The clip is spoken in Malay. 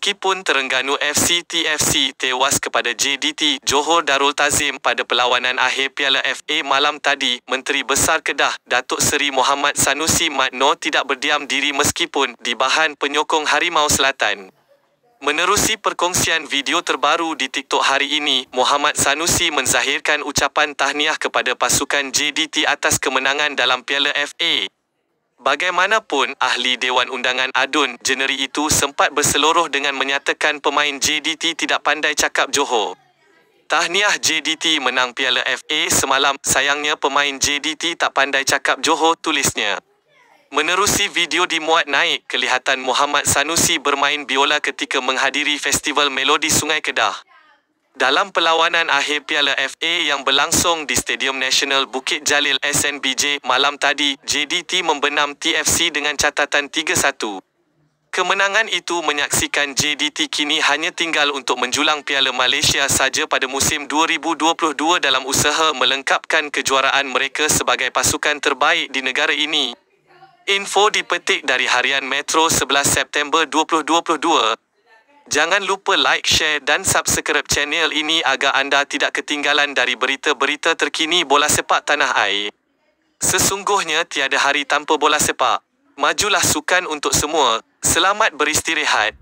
Meskipun Terengganu FC TFC tewas kepada JDT Johor Darul Tazim pada perlawanan akhir Piala FA malam tadi, Menteri Besar Kedah, Datuk Seri Muhammad Sanusi Matno tidak berdiam diri meskipun di bahan penyokong Harimau Selatan. Menerusi perkongsian video terbaru di TikTok hari ini, Muhammad Sanusi menzahirkan ucapan tahniah kepada pasukan JDT atas kemenangan dalam Piala FA. Bagaimanapun, ahli Dewan Undangan Adun Jeneri itu sempat berseluruh dengan menyatakan pemain JDT tidak pandai cakap Johor. Tahniah JDT menang Piala FA semalam, sayangnya pemain JDT tak pandai cakap Johor tulisnya. Menerusi video dimuat naik, kelihatan Muhammad Sanusi bermain biola ketika menghadiri Festival Melodi Sungai Kedah. Dalam perlawanan akhir Piala FA yang berlangsung di Stadium Nasional Bukit Jalil SNBJ malam tadi, JDT membenam TFC dengan catatan 3-1. Kemenangan itu menyaksikan JDT kini hanya tinggal untuk menjulang Piala Malaysia saja pada musim 2022 dalam usaha melengkapkan kejuaraan mereka sebagai pasukan terbaik di negara ini. Info dipetik dari Harian Metro 11 September 2022. Jangan lupa like, share dan subscribe channel ini agar anda tidak ketinggalan dari berita-berita terkini bola sepak tanah air. Sesungguhnya tiada hari tanpa bola sepak. Majulah sukan untuk semua. Selamat beristirahat.